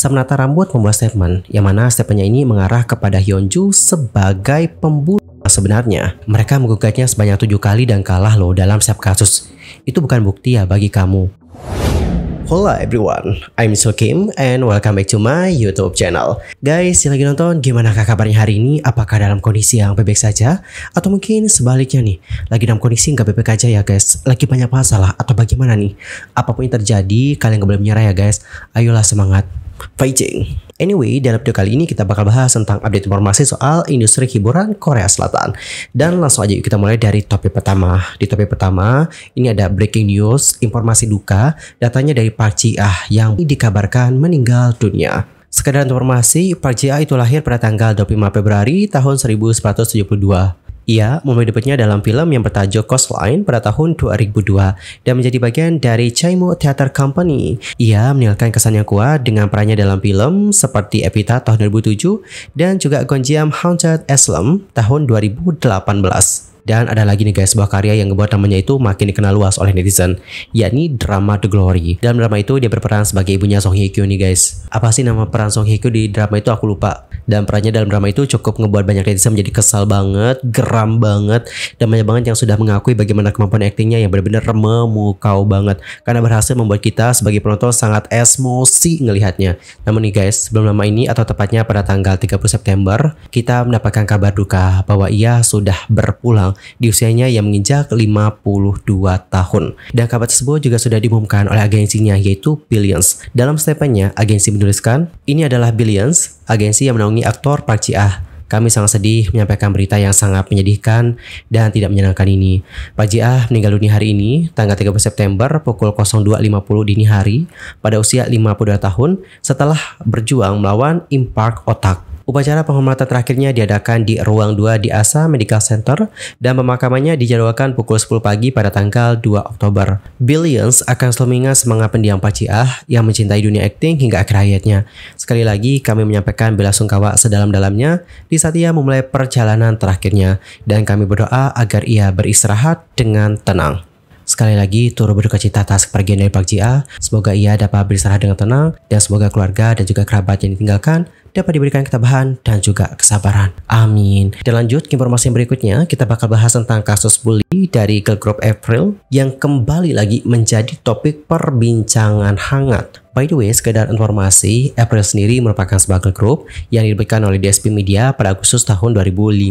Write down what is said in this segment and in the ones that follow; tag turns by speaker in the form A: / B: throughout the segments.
A: Samnata Rambut membuat statement yang mana statementnya ini mengarah kepada Hyunju sebagai pembunuh sebenarnya. Mereka menggugatnya sebanyak tujuh kali dan kalah loh dalam setiap kasus. Itu bukan bukti ya bagi kamu. Hola everyone, I'm Soo Kim and welcome back to my YouTube channel. Guys, yang lagi nonton, gimana kabarnya hari ini? Apakah dalam kondisi yang baik saja? Atau mungkin sebaliknya nih, lagi dalam kondisi nggak baik aja ya guys? Lagi banyak masalah atau bagaimana nih? Apapun yang terjadi, kalian nggak boleh menyerah ya guys. Ayolah semangat, fighting. Anyway, dalam video kali ini kita bakal bahas tentang update informasi soal industri hiburan Korea Selatan. Dan langsung aja yuk kita mulai dari topik pertama. Di topik pertama, ini ada breaking news, informasi duka, datanya dari Park Ji-ah yang dikabarkan meninggal dunia. Sekedar informasi, Park Ji-ah itu lahir pada tanggal 25 Februari tahun 1972 ia mulai debutnya dalam film yang bertajuk Coastline pada tahun 2002 dan menjadi bagian dari Chaimo Theater Company. Ia menilai kesan yang kuat dengan perannya dalam film seperti Evita tahun 2007 dan juga Gonjiam Haunted Asylum tahun 2018. Dan ada lagi nih guys sebuah karya yang membuat namanya itu makin dikenal luas oleh netizen, yakni drama The Glory. Dalam drama itu dia berperan sebagai ibunya Song Hye Kyo nih guys. Apa sih nama peran Song Hye Kyo di drama itu aku lupa. Dan perannya dalam drama itu cukup ngebuat banyak netizen menjadi kesal banget, geram banget, dan banyak banget yang sudah mengakui bagaimana kemampuan aktingnya yang benar-benar memukau banget. Karena berhasil membuat kita sebagai penonton sangat emosi ngelihatnya. Namun nih guys, sebelum lama ini atau tepatnya pada tanggal 30 September, kita mendapatkan kabar duka bahwa ia sudah berpulang di usianya yang menginjak 52 tahun. Dan kabar tersebut juga sudah diumumkan oleh agensinya yaitu Billions. Dalam statementnya, agensi menuliskan, ini adalah Billions, agensi yang menaungi aktor Park Ji Ah kami sangat sedih menyampaikan berita yang sangat menyedihkan dan tidak menyenangkan ini. Pak ah meninggal dunia hari ini, tanggal 30 September pukul 02.50 dini hari, pada usia 52 tahun setelah berjuang melawan impak otak. Upacara penghormatan terakhirnya diadakan di Ruang 2 di Asa Medical Center dan pemakamannya dijadwalkan pukul 10 pagi pada tanggal 2 Oktober. Billions akan selalu mengingat semangat pendiam Paciah yang mencintai dunia akting hingga akhir hayatnya. Sekali lagi, kami menyampaikan bela sungkawa sedalam-dalamnya di saat ia memulai perjalanan terakhirnya dan kami berdoa agar ia beristirahat dengan tenang. Sekali lagi, turut berduka cita atas kepergian dari Pak Jia. Semoga ia dapat beristirahat dengan tenang dan semoga keluarga dan juga kerabat yang ditinggalkan dapat diberikan ketabahan dan juga kesabaran. Amin. Dan lanjut ke informasi yang berikutnya, kita bakal bahas tentang kasus bully dari girl group April yang kembali lagi menjadi topik perbincangan hangat. By the way, sekedar informasi, April sendiri merupakan sebuah girl group yang diberikan oleh DSP Media pada Agustus tahun 2015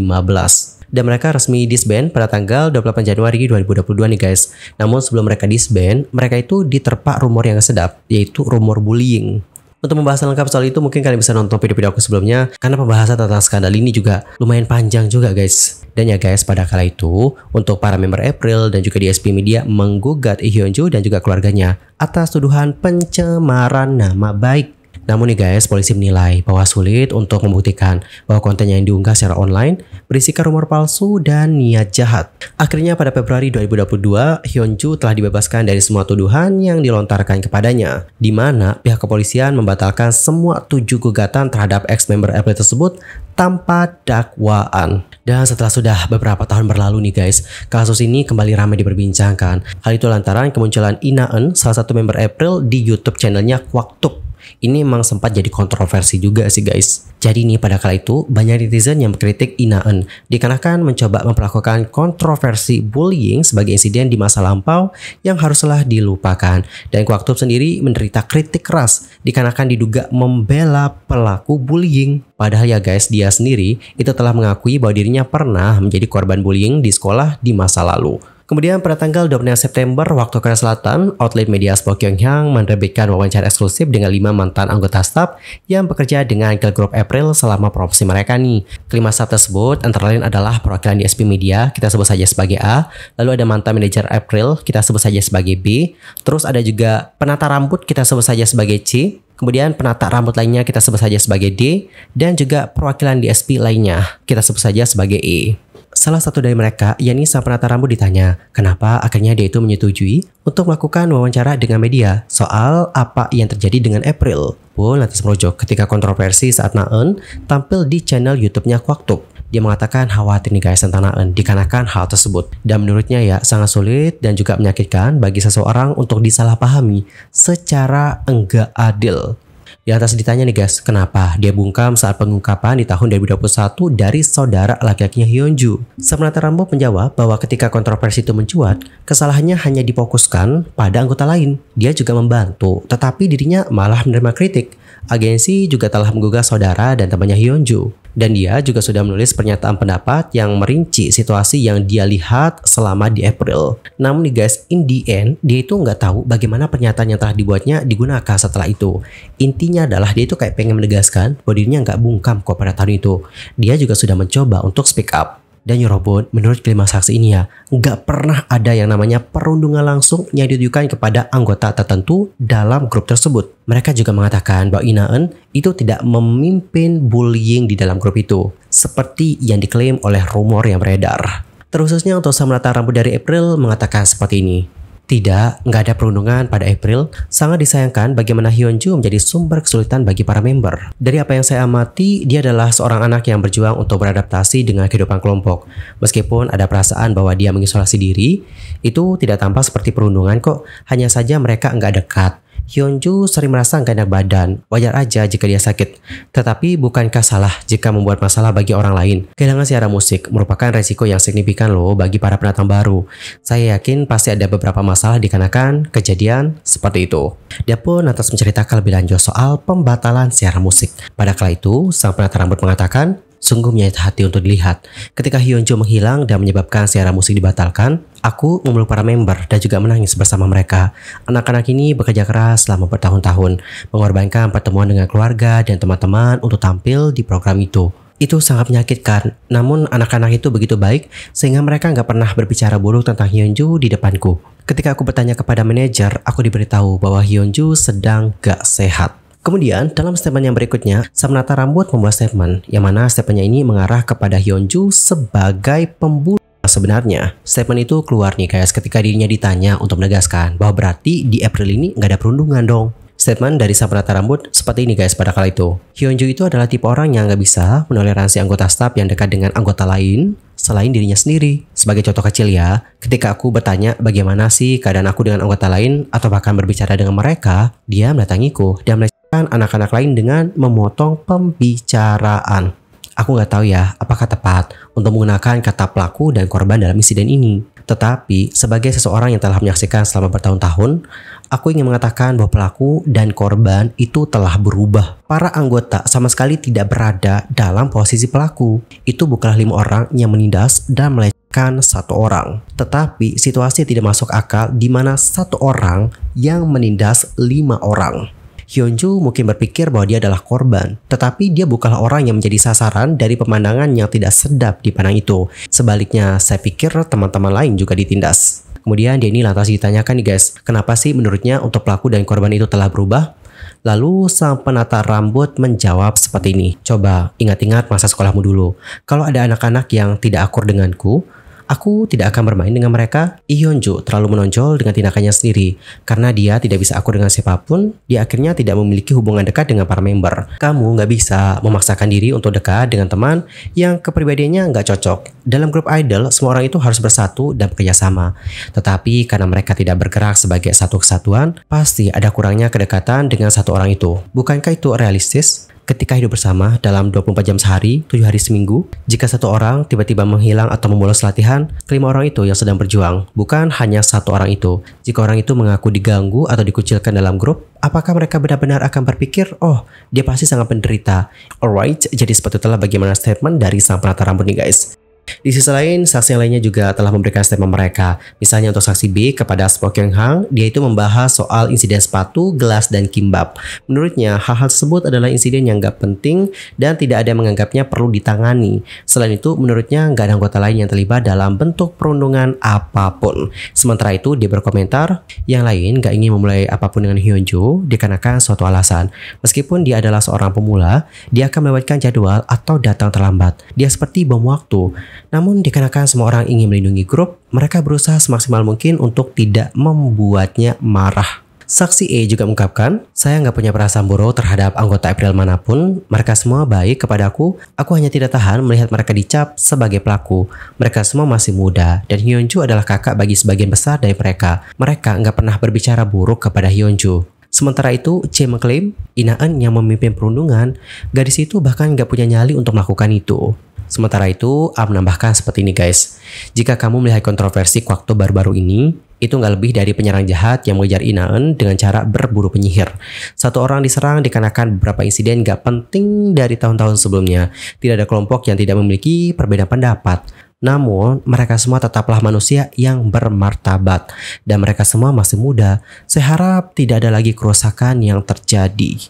A: dan mereka resmi disband pada tanggal 28 Januari 2022 nih guys. Namun sebelum mereka disband, mereka itu diterpa rumor yang sedap, yaitu rumor bullying. Untuk pembahasan lengkap soal itu mungkin kalian bisa nonton video-video aku sebelumnya karena pembahasan tentang skandal ini juga lumayan panjang juga guys. Dan ya guys pada kala itu untuk para member April dan juga DSP Media menggugat Lee Hyun dan juga keluarganya atas tuduhan pencemaran nama baik namun nih guys, polisi menilai bahwa sulit untuk membuktikan bahwa konten yang diunggah secara online berisikan rumor palsu dan niat jahat. Akhirnya pada Februari 2022, Hyunju telah dibebaskan dari semua tuduhan yang dilontarkan kepadanya, di mana pihak kepolisian membatalkan semua tujuh gugatan terhadap ex-member Apple tersebut tanpa dakwaan. Dan setelah sudah beberapa tahun berlalu nih guys, kasus ini kembali ramai diperbincangkan. Hal itu lantaran kemunculan Ina En, salah satu member April di YouTube channelnya Kwaktuk ini emang sempat jadi kontroversi juga sih guys. Jadi nih pada kala itu banyak netizen yang mengkritik Inaen dikarenakan mencoba memperlakukan kontroversi bullying sebagai insiden di masa lampau yang haruslah dilupakan. Dan Kuaktub sendiri menderita kritik keras dikarenakan diduga membela pelaku bullying. Padahal ya guys, dia sendiri itu telah mengakui bahwa dirinya pernah menjadi korban bullying di sekolah di masa lalu. Kemudian pada tanggal 26 September waktu Korea Selatan, outlet media Aspo Kyunghyang menerbitkan wawancara eksklusif dengan lima mantan anggota staf yang bekerja dengan Girl Group April selama promosi mereka nih. Kelima staf tersebut antara lain adalah perwakilan di SP Media, kita sebut saja sebagai A, lalu ada mantan manajer April, kita sebut saja sebagai B, terus ada juga penata rambut, kita sebut saja sebagai C, Kemudian penata rambut lainnya kita sebut saja sebagai D dan juga perwakilan di SP lainnya kita sebut saja sebagai E. Salah satu dari mereka, yakni sang penata rambut ditanya, kenapa akhirnya dia itu menyetujui untuk melakukan wawancara dengan media soal apa yang terjadi dengan April. pun lantas merujuk ketika kontroversi saat Naen tampil di channel YouTube-nya waktu Dia mengatakan khawatir nih guys tentang Naen dikarenakan hal tersebut. Dan menurutnya ya sangat sulit dan juga menyakitkan bagi seseorang untuk disalahpahami secara enggak adil. Di atas ditanya nih guys, kenapa dia bungkam saat pengungkapan di tahun 2021 dari saudara laki-lakinya Hyunju. Samrata Rambo menjawab bahwa ketika kontroversi itu mencuat, kesalahannya hanya difokuskan pada anggota lain. Dia juga membantu, tetapi dirinya malah menerima kritik. Agensi juga telah menggugah saudara dan temannya Hyunju. Dan dia juga sudah menulis pernyataan pendapat yang merinci situasi yang dia lihat selama di April. Namun nih guys, in the end, dia itu nggak tahu bagaimana pernyataan yang telah dibuatnya digunakan setelah itu. Intinya adalah dia itu kayak pengen menegaskan bahwa dirinya nggak bungkam kok pada tahun itu. Dia juga sudah mencoba untuk speak up dan Eurobond ya menurut kelima saksi ini ya nggak pernah ada yang namanya perundungan langsung yang ditujukan kepada anggota tertentu dalam grup tersebut. Mereka juga mengatakan bahwa Inaen itu tidak memimpin bullying di dalam grup itu seperti yang diklaim oleh rumor yang beredar. Terususnya, untuk Samrata Rambut dari April mengatakan seperti ini. Tidak, nggak ada perundungan pada April. Sangat disayangkan bagaimana Hyunju menjadi sumber kesulitan bagi para member. Dari apa yang saya amati, dia adalah seorang anak yang berjuang untuk beradaptasi dengan kehidupan kelompok. Meskipun ada perasaan bahwa dia mengisolasi diri, itu tidak tampak seperti perundungan kok. Hanya saja mereka nggak dekat. Hyunju sering merasa gak enak badan. Wajar aja jika dia sakit. Tetapi bukankah salah jika membuat masalah bagi orang lain? Kehilangan siaran musik merupakan resiko yang signifikan loh bagi para pendatang baru. Saya yakin pasti ada beberapa masalah dikarenakan kejadian seperti itu. Dia pun atas menceritakan lebih lanjut soal pembatalan siaran musik. Pada kala itu, sang penata rambut mengatakan, Sungguh menyayat hati untuk dilihat. Ketika Hyunjo menghilang dan menyebabkan siaran musik dibatalkan, aku memeluk para member dan juga menangis bersama mereka. Anak-anak ini bekerja keras selama bertahun-tahun, mengorbankan pertemuan dengan keluarga dan teman-teman untuk tampil di program itu. Itu sangat menyakitkan, namun anak-anak itu begitu baik sehingga mereka nggak pernah berbicara buruk tentang Hyunju di depanku. Ketika aku bertanya kepada manajer, aku diberitahu bahwa Hyunju sedang gak sehat. Kemudian, dalam statement yang berikutnya, Samnata Rambut membuat statement yang mana statementnya ini mengarah kepada Hyunju sebagai pembunuh sebenarnya. Statement itu keluar nih guys ketika dirinya ditanya untuk menegaskan bahwa berarti di April ini nggak ada perundungan dong. Statement dari Sabrata Rambut seperti ini guys pada kala itu. Hyunju itu adalah tipe orang yang nggak bisa menoleransi anggota staff yang dekat dengan anggota lain selain dirinya sendiri. Sebagai contoh kecil ya, ketika aku bertanya bagaimana sih keadaan aku dengan anggota lain atau bahkan berbicara dengan mereka, dia mendatangiku dan melihat anak-anak lain dengan memotong pembicaraan. Aku nggak tahu ya apakah tepat untuk menggunakan kata pelaku dan korban dalam insiden ini. Tetapi sebagai seseorang yang telah menyaksikan selama bertahun-tahun, aku ingin mengatakan bahwa pelaku dan korban itu telah berubah. Para anggota sama sekali tidak berada dalam posisi pelaku. Itu bukanlah lima orang yang menindas dan melecehkan satu orang. Tetapi situasi tidak masuk akal di mana satu orang yang menindas lima orang. Hyunju mungkin berpikir bahwa dia adalah korban, tetapi dia bukanlah orang yang menjadi sasaran dari pemandangan yang tidak sedap di dipandang itu. Sebaliknya, saya pikir teman-teman lain juga ditindas. Kemudian Denny lantas ditanyakan nih guys, kenapa sih menurutnya untuk pelaku dan korban itu telah berubah? Lalu sang penata rambut menjawab seperti ini. Coba ingat-ingat masa sekolahmu dulu. Kalau ada anak-anak yang tidak akur denganku, Aku tidak akan bermain dengan mereka. Iyonju terlalu menonjol dengan tindakannya sendiri. Karena dia tidak bisa akur dengan siapapun, dia akhirnya tidak memiliki hubungan dekat dengan para member. Kamu nggak bisa memaksakan diri untuk dekat dengan teman yang kepribadiannya nggak cocok. Dalam grup idol, semua orang itu harus bersatu dan bekerja sama. Tetapi karena mereka tidak bergerak sebagai satu kesatuan, pasti ada kurangnya kedekatan dengan satu orang itu. Bukankah itu realistis? ketika hidup bersama dalam 24 jam sehari, 7 hari seminggu, jika satu orang tiba-tiba menghilang atau membolos latihan, kelima orang itu yang sedang berjuang, bukan hanya satu orang itu. Jika orang itu mengaku diganggu atau dikucilkan dalam grup, apakah mereka benar-benar akan berpikir, oh, dia pasti sangat penderita. Alright, jadi seperti itulah bagaimana statement dari sang penata rambut nih guys. Di sisi lain, saksi lainnya juga telah memberikan statement mereka. Misalnya untuk saksi B kepada Spok Hang, dia itu membahas soal insiden sepatu, gelas, dan kimbab. Menurutnya, hal-hal tersebut adalah insiden yang nggak penting dan tidak ada yang menganggapnya perlu ditangani. Selain itu, menurutnya nggak ada anggota lain yang terlibat dalam bentuk perundungan apapun. Sementara itu, dia berkomentar, yang lain gak ingin memulai apapun dengan Hyunjo dikarenakan suatu alasan. Meskipun dia adalah seorang pemula, dia akan melewatkan jadwal atau datang terlambat. Dia seperti bom waktu. Namun dikarenakan semua orang ingin melindungi grup, mereka berusaha semaksimal mungkin untuk tidak membuatnya marah. Saksi E juga mengungkapkan, saya nggak punya perasaan buruk terhadap anggota April manapun, mereka semua baik kepada aku, aku hanya tidak tahan melihat mereka dicap sebagai pelaku. Mereka semua masih muda, dan Hyunju adalah kakak bagi sebagian besar dari mereka. Mereka nggak pernah berbicara buruk kepada Hyunju. Sementara itu, C mengklaim, Inaan yang memimpin perundungan, gadis itu bahkan nggak punya nyali untuk melakukan itu. Sementara itu, A menambahkan seperti ini guys. Jika kamu melihat kontroversi waktu baru-baru ini, itu nggak lebih dari penyerang jahat yang mengejar Inaen dengan cara berburu penyihir. Satu orang diserang dikarenakan beberapa insiden nggak penting dari tahun-tahun sebelumnya. Tidak ada kelompok yang tidak memiliki perbedaan pendapat. Namun, mereka semua tetaplah manusia yang bermartabat dan mereka semua masih muda. Saya harap tidak ada lagi kerusakan yang terjadi.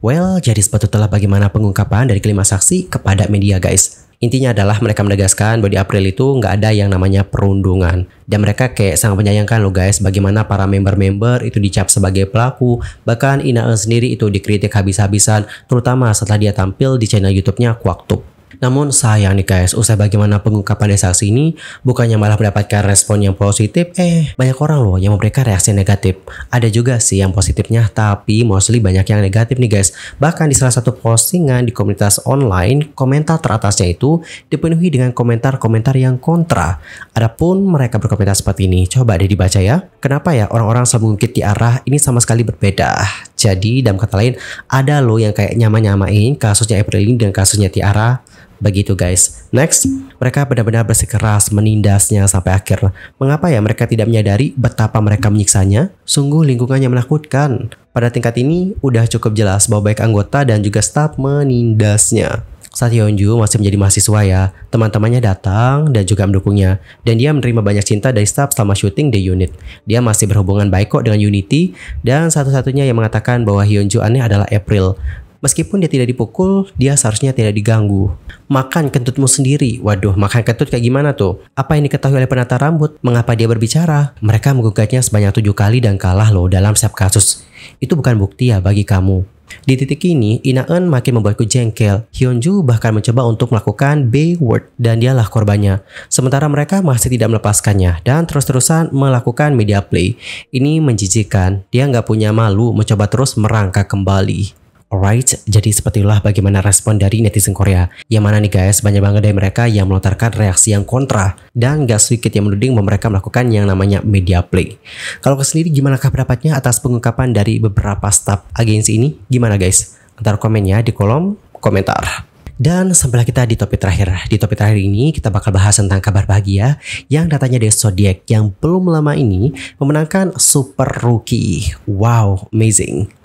A: Well, jadi sepatutnya bagaimana pengungkapan dari kelima saksi kepada media guys. Intinya adalah mereka menegaskan bahwa di April itu nggak ada yang namanya perundungan. Dan mereka kayak sangat menyayangkan loh guys bagaimana para member-member itu dicap sebagai pelaku. Bahkan Ina sendiri itu dikritik habis-habisan terutama setelah dia tampil di channel YouTube-nya Kuaktub. Namun sayang nih guys, usai bagaimana pengungkapan dari saksi ini, bukannya malah mendapatkan respon yang positif, eh banyak orang loh yang memberikan reaksi negatif. Ada juga sih yang positifnya, tapi mostly banyak yang negatif nih guys. Bahkan di salah satu postingan di komunitas online, komentar teratasnya itu dipenuhi dengan komentar-komentar yang kontra. Adapun mereka berkomentar seperti ini, coba deh dibaca ya. Kenapa ya orang-orang selalu mengungkit di arah ini sama sekali berbeda? Jadi dalam kata lain ada lo yang kayak nyama-nyamain kasusnya April ini dan kasusnya Tiara begitu guys. Next, mereka benar-benar bersikeras menindasnya sampai akhir. Mengapa ya mereka tidak menyadari betapa mereka menyiksanya? Sungguh lingkungannya menakutkan. Pada tingkat ini udah cukup jelas bahwa baik anggota dan juga staf menindasnya. Saat Yeonju masih menjadi mahasiswa ya, teman-temannya datang dan juga mendukungnya. Dan dia menerima banyak cinta dari staff selama syuting The Unit. Dia masih berhubungan baik kok dengan Unity dan satu-satunya yang mengatakan bahwa Hyunju aneh adalah April. Meskipun dia tidak dipukul, dia seharusnya tidak diganggu. Makan kentutmu sendiri. Waduh, makan kentut kayak gimana tuh? Apa yang diketahui oleh penata rambut? Mengapa dia berbicara? Mereka menggugatnya sebanyak tujuh kali dan kalah loh dalam setiap kasus. Itu bukan bukti ya bagi kamu. Di titik ini, Ina makin membuatku jengkel. Hyunju bahkan mencoba untuk melakukan B-word dan dialah korbannya. Sementara mereka masih tidak melepaskannya dan terus-terusan melakukan media play. Ini menjijikan, dia nggak punya malu mencoba terus merangkak kembali. Alright, jadi seperti itulah bagaimana respon dari netizen Korea. Yang mana nih guys, banyak banget dari mereka yang melontarkan reaksi yang kontra dan gak sedikit yang menuding mereka melakukan yang namanya media play. Kalau ke sendiri gimanakah pendapatnya atas pengungkapan dari beberapa staff agensi ini? Gimana guys? Antar komennya di kolom komentar. Dan sampailah kita di topik terakhir. Di topik terakhir ini kita bakal bahas tentang kabar bahagia yang datanya dari Zodiac yang belum lama ini memenangkan Super Rookie. Wow, amazing.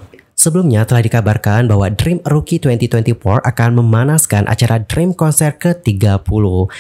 A: Sebelumnya telah dikabarkan bahwa Dream Rookie 2024 akan memanaskan acara Dream Konser ke-30.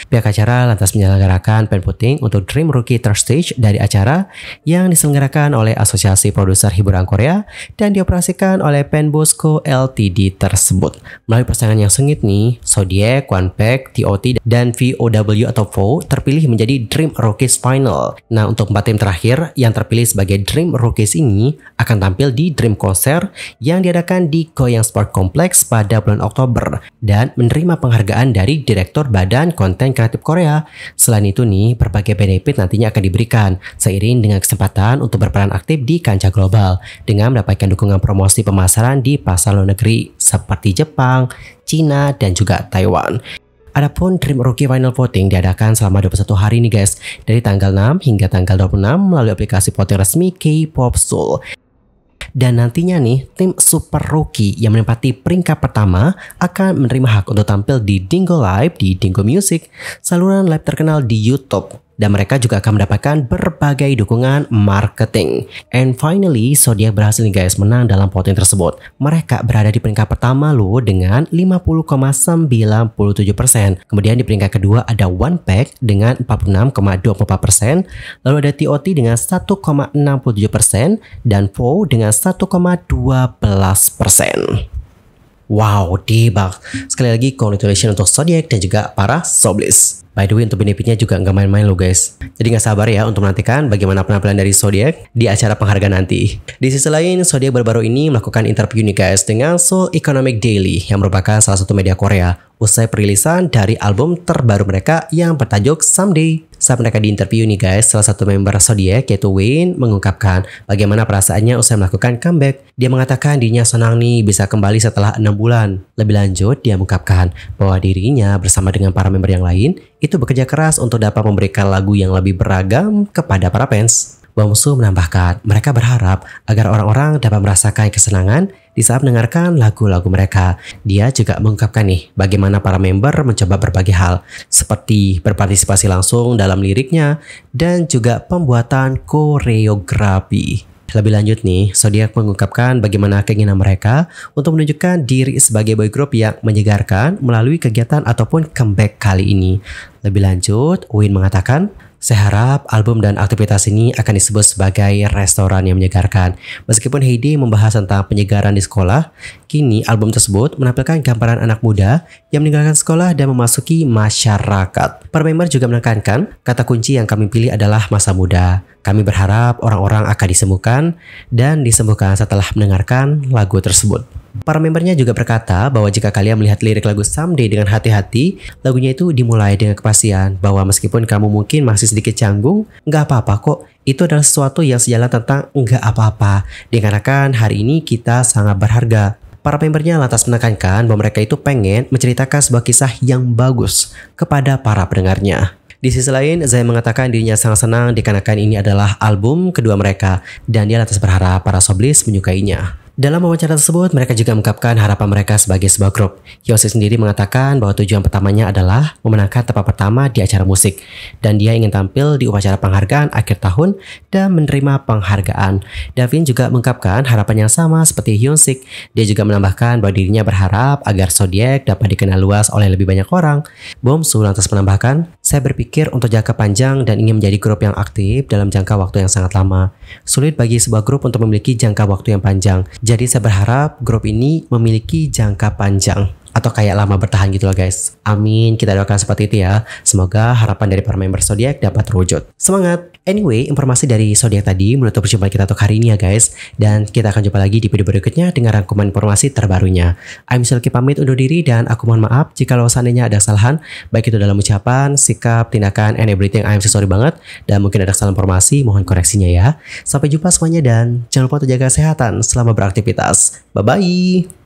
A: Pihak acara lantas menyelenggarakan pen puting untuk Dream Rookie Terstage dari acara yang diselenggarakan oleh Asosiasi Produser Hiburan Korea dan dioperasikan oleh Bosco LTD tersebut. Melalui persaingan yang sengit nih, Sodie, Kwanpek, TOT, dan VOW atau VO terpilih menjadi Dream Rookies Final. Nah, untuk empat tim terakhir yang terpilih sebagai Dream Rookies ini akan tampil di Dream Konser yang diadakan di Goyang Sport Complex pada bulan Oktober dan menerima penghargaan dari Direktur Badan Konten Kreatif Korea. Selain itu nih, berbagai benefit nantinya akan diberikan seiring dengan kesempatan untuk berperan aktif di kancah global dengan mendapatkan dukungan promosi pemasaran di pasar luar negeri seperti Jepang, Cina, dan juga Taiwan. Adapun Dream Rookie Final Voting diadakan selama 21 hari nih guys, dari tanggal 6 hingga tanggal 26 melalui aplikasi voting resmi K-Pop Soul. Dan nantinya nih, tim Super Rookie yang menempati peringkat pertama akan menerima hak untuk tampil di Dingo Live di Dingo Music, saluran live terkenal di YouTube dan mereka juga akan mendapatkan berbagai dukungan marketing. And finally, Zodiac berhasil guys menang dalam voting tersebut. Mereka berada di peringkat pertama lo dengan 50,97%. Kemudian di peringkat kedua ada One Pack dengan 46,24%, lalu ada TOT dengan 1,67% dan Fo dengan 1,12%. Wow, debak. Sekali lagi, congratulations untuk Zodiac dan juga para Soblis. By the way untuk benefitnya juga nggak main-main loh guys. Jadi nggak sabar ya untuk menantikan bagaimana penampilan dari Zodiac di acara penghargaan nanti. Di sisi lain, Zodiac baru-baru ini melakukan interview nih guys dengan Seoul Economic Daily yang merupakan salah satu media Korea usai perilisan dari album terbaru mereka yang bertajuk Someday. Saat mereka di interview nih guys, salah satu member Zodiac yaitu Wayne mengungkapkan bagaimana perasaannya usai melakukan comeback. Dia mengatakan dirinya senang nih bisa kembali setelah enam bulan. Lebih lanjut, dia mengungkapkan bahwa dirinya bersama dengan para member yang lain itu bekerja keras untuk dapat memberikan lagu yang lebih beragam kepada para fans. Wamsu menambahkan, mereka berharap agar orang-orang dapat merasakan kesenangan di saat mendengarkan lagu-lagu mereka. Dia juga mengungkapkan nih bagaimana para member mencoba berbagai hal seperti berpartisipasi langsung dalam liriknya dan juga pembuatan koreografi. Lebih lanjut nih, Zodiac mengungkapkan bagaimana keinginan mereka untuk menunjukkan diri sebagai boy group yang menyegarkan melalui kegiatan ataupun comeback kali ini. Lebih lanjut, Win mengatakan, saya harap album dan aktivitas ini akan disebut sebagai restoran yang menyegarkan. Meskipun Heidi membahas tentang penyegaran di sekolah, kini album tersebut menampilkan gambaran anak muda yang meninggalkan sekolah dan memasuki masyarakat. Para member juga menekankan kata kunci yang kami pilih adalah masa muda. Kami berharap orang-orang akan disembuhkan dan disembuhkan setelah mendengarkan lagu tersebut. Para membernya juga berkata bahwa jika kalian melihat lirik lagu Someday dengan hati-hati, lagunya itu dimulai dengan kepastian bahwa meskipun kamu mungkin masih sedikit canggung, nggak apa-apa kok, itu adalah sesuatu yang sejalan tentang nggak apa-apa, dikarenakan hari ini kita sangat berharga. Para membernya lantas menekankan bahwa mereka itu pengen menceritakan sebuah kisah yang bagus kepada para pendengarnya. Di sisi lain, Zay mengatakan dirinya sangat senang dikarenakan ini adalah album kedua mereka dan dia lantas berharap para soblis menyukainya. Dalam wawancara tersebut, mereka juga mengungkapkan harapan mereka sebagai sebuah grup. Yose sendiri mengatakan bahwa tujuan pertamanya adalah memenangkan tempat pertama di acara musik, dan dia ingin tampil di upacara penghargaan akhir tahun dan menerima penghargaan. Davin juga mengungkapkan harapan yang sama seperti Hyunsik. Dia juga menambahkan bahwa dirinya berharap agar Zodiac dapat dikenal luas oleh lebih banyak orang. Bom Sulantas menambahkan, saya berpikir untuk jangka panjang dan ingin menjadi grup yang aktif dalam jangka waktu yang sangat lama. Sulit bagi sebuah grup untuk memiliki jangka waktu yang panjang. Jadi saya berharap grup ini memiliki jangka panjang atau kayak lama bertahan gitu loh guys. Amin, kita doakan seperti itu ya. Semoga harapan dari para member zodiak dapat terwujud. Semangat. Anyway, informasi dari zodiak tadi menutup perjumpaan kita untuk hari ini ya guys. Dan kita akan jumpa lagi di video berikutnya dengan rangkuman informasi terbarunya. I'm Silky pamit undur diri dan aku mohon maaf jika lo seandainya ada kesalahan baik itu dalam ucapan, sikap, tindakan, and everything I'm so sorry banget dan mungkin ada kesalahan informasi mohon koreksinya ya. Sampai jumpa semuanya dan jangan lupa untuk jaga kesehatan selama beraktivitas. Bye bye.